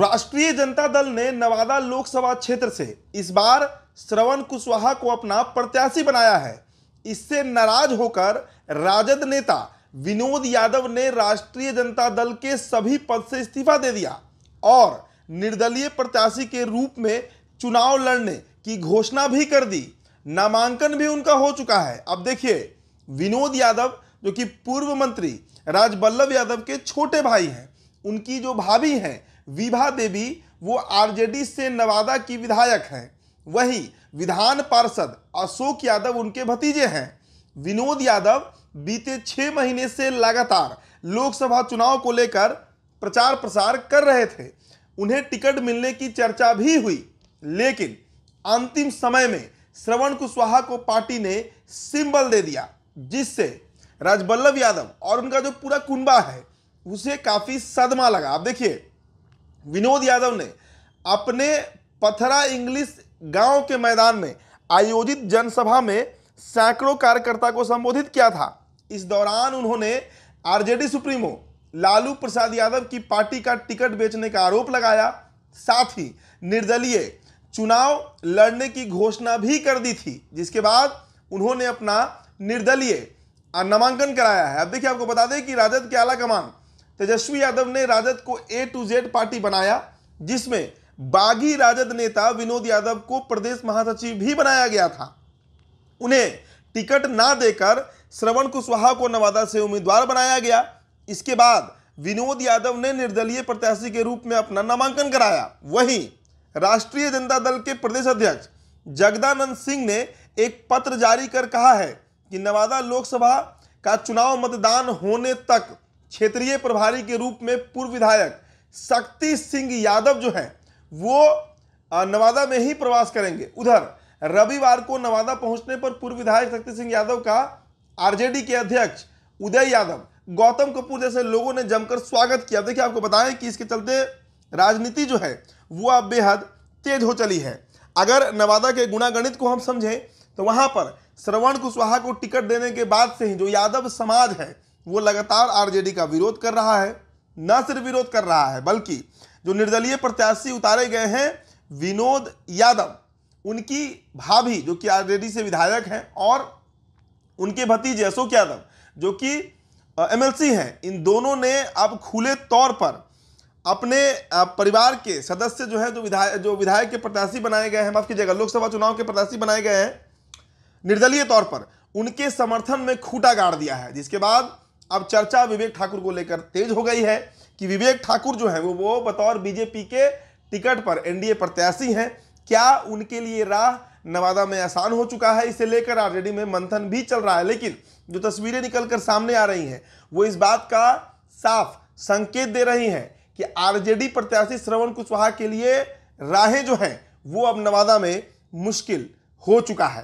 राष्ट्रीय जनता दल ने नवादा लोकसभा क्षेत्र से इस बार श्रवण कुशवाहा को अपना प्रत्याशी बनाया है इससे नाराज होकर राजद नेता विनोद यादव ने राष्ट्रीय जनता दल के सभी पद से इस्तीफा दे दिया और निर्दलीय प्रत्याशी के रूप में चुनाव लड़ने की घोषणा भी कर दी नामांकन भी उनका हो चुका है अब देखिए विनोद यादव जो कि पूर्व मंत्री राजबल्लभ यादव के छोटे भाई हैं उनकी जो भाभी हैं विभा देवी वो आरजेडी से नवादा की विधायक हैं वहीं विधान पार्षद अशोक यादव उनके भतीजे हैं विनोद यादव बीते छः महीने से लगातार लोकसभा चुनाव को लेकर प्रचार प्रसार कर रहे थे उन्हें टिकट मिलने की चर्चा भी हुई लेकिन अंतिम समय में श्रवण कुशवाहा को पार्टी ने सिंबल दे दिया जिससे राजबल्लभ यादव और उनका जो पूरा कुंबा है उसे काफ़ी सदमा लगा आप देखिए विनोद यादव ने अपने पथरा इंग्लिश गांव के मैदान में आयोजित जनसभा में सैकड़ों कार्यकर्ता को संबोधित किया था इस दौरान उन्होंने आरजेडी सुप्रीमो लालू प्रसाद यादव की पार्टी का टिकट बेचने का आरोप लगाया साथ ही निर्दलीय चुनाव लड़ने की घोषणा भी कर दी थी जिसके बाद उन्होंने अपना निर्दलीय नामांकन कराया है अब देखिए आपको बता दें कि राजद के आला कमान तेजस्वी यादव ने राजद को ए टू जेड पार्टी बनाया जिसमें बागी राजद नेता विनोद यादव को प्रदेश महासचिव भी बनाया गया था उन्हें टिकट ना देकर श्रवण कुशवाहा को नवादा से उम्मीदवार बनाया गया इसके बाद विनोद यादव ने निर्दलीय प्रत्याशी के रूप में अपना नामांकन कराया वहीं राष्ट्रीय जनता दल के प्रदेश अध्यक्ष जगदानंद सिंह ने एक पत्र जारी कर कहा है कि नवादा लोकसभा का चुनाव मतदान होने तक क्षेत्रीय प्रभारी के रूप में पूर्व विधायक शक्ति सिंह यादव जो हैं वो नवादा में ही प्रवास करेंगे उधर रविवार को नवादा पहुंचने पर पूर्व विधायक शक्ति सिंह यादव का आरजेडी के अध्यक्ष उदय यादव गौतम कपूर जैसे लोगों ने जमकर स्वागत किया देखिए आपको बताएं कि इसके चलते राजनीति जो है वो अब बेहद तेज हो चली है अगर नवादा के गुणागणित को हम समझें तो वहाँ पर श्रवण कुशवाहा को टिकट देने के बाद से ही जो यादव समाज है वो लगातार आरजेडी का विरोध कर रहा है न सिर्फ विरोध कर रहा है बल्कि जो निर्दलीय प्रत्याशी उतारे गए हैं विनोद यादव उनकी भाभी जो कि आरजेडी से विधायक हैं और उनके भतीजे अशोक यादव जो कि एमएलसी हैं इन दोनों ने अब खुले तौर पर अपने परिवार के सदस्य जो है जो विधायक जो विधायक के प्रत्याशी बनाए गए हैं माफ कीजिएगा लोकसभा चुनाव के प्रत्याशी बनाए गए हैं निर्दलीय तौर पर उनके समर्थन में खूटा गाड़ दिया है जिसके बाद अब चर्चा विवेक ठाकुर को लेकर तेज हो गई है कि विवेक ठाकुर जो है वो वो बतौर बीजेपी के टिकट पर एनडीए प्रत्याशी हैं क्या उनके लिए राह नवादा में आसान हो चुका है इसे लेकर आरजेडी में मंथन भी चल रहा है लेकिन जो तस्वीरें निकल कर सामने आ रही हैं वो इस बात का साफ संकेत दे रही हैं कि आरजेडी प्रत्याशी श्रवण कुशवाहा के लिए राहें जो हैं वो अब नवादा में मुश्किल हो चुका है